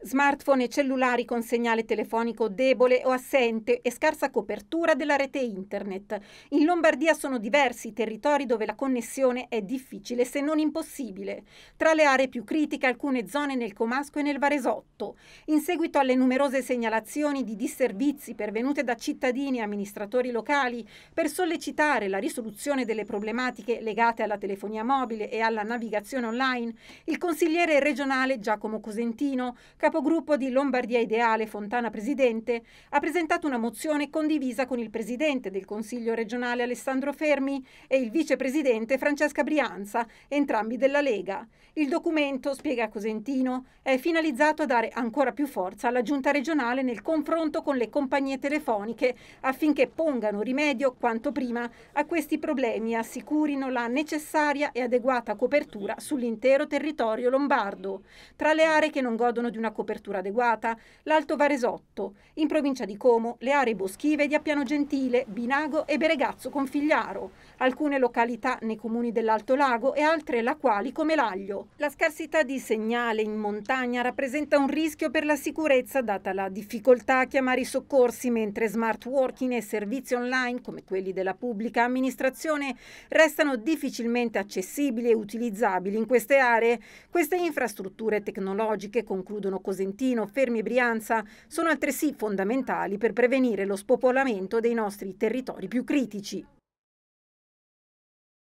Smartphone e cellulari con segnale telefonico debole o assente e scarsa copertura della rete internet. In Lombardia sono diversi i territori dove la connessione è difficile se non impossibile. Tra le aree più critiche alcune zone nel Comasco e nel Varesotto. In seguito alle numerose segnalazioni di disservizi pervenute da cittadini e amministratori locali per sollecitare la risoluzione delle problematiche legate alla telefonia mobile e alla navigazione online, il consigliere regionale Giacomo Cosentino, capogruppo di Lombardia Ideale Fontana Presidente ha presentato una mozione condivisa con il presidente del Consiglio regionale Alessandro Fermi e il vicepresidente Francesca Brianza, entrambi della Lega. Il documento, spiega Cosentino, è finalizzato a dare ancora più forza alla giunta regionale nel confronto con le compagnie telefoniche affinché pongano rimedio quanto prima a questi problemi e assicurino la necessaria e adeguata copertura sull'intero territorio lombardo. Tra le aree che non godono di una copertura adeguata, l'Alto Varesotto, in provincia di Como le aree boschive di Appiano Gentile, Binago e Beregazzo con Figliaro, alcune località nei comuni dell'Alto Lago e altre la quali come l'Aglio. La scarsità di segnale in montagna rappresenta un rischio per la sicurezza data la difficoltà a chiamare i soccorsi mentre smart working e servizi online come quelli della pubblica amministrazione restano difficilmente accessibili e utilizzabili in queste aree. Queste infrastrutture tecnologiche concludono con Cosentino, Fermi e Brianza sono altresì fondamentali per prevenire lo spopolamento dei nostri territori più critici.